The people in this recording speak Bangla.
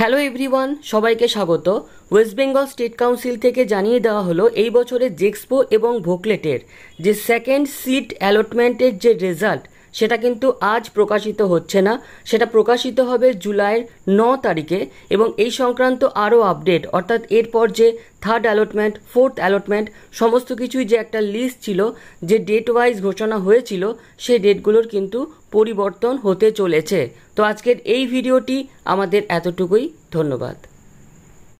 হ্যালো এভরিওয়ান সবাইকে স্বাগত ওয়েস্ট বেঙ্গল স্টেট কাউন্সিল থেকে জানিয়ে দেওয়া হলো এই বছরের জেক্সপো এবং ভোকলেটের যে সেকেন্ড সিট অ্যালটমেন্টের যে রেজাল্ট সেটা কিন্তু আজ প্রকাশিত হচ্ছে না সেটা প্রকাশিত হবে জুলাইয়ের ন তারিখে এবং এই সংক্রান্ত আরও আপডেট অর্থাৎ এরপর যে থার্ড অ্যালটমেন্ট ফোর্থ অ্যালটমেন্ট সমস্ত কিছুই যে একটা লিস্ট ছিল যে ডেট ওয়াইজ ঘোষণা হয়েছিল সেই ডেটগুলোর কিন্তু পরিবর্তন হতে চলেছে তো আজকের এই ভিডিওটি আমাদের এতটুকুই ধন্যবাদ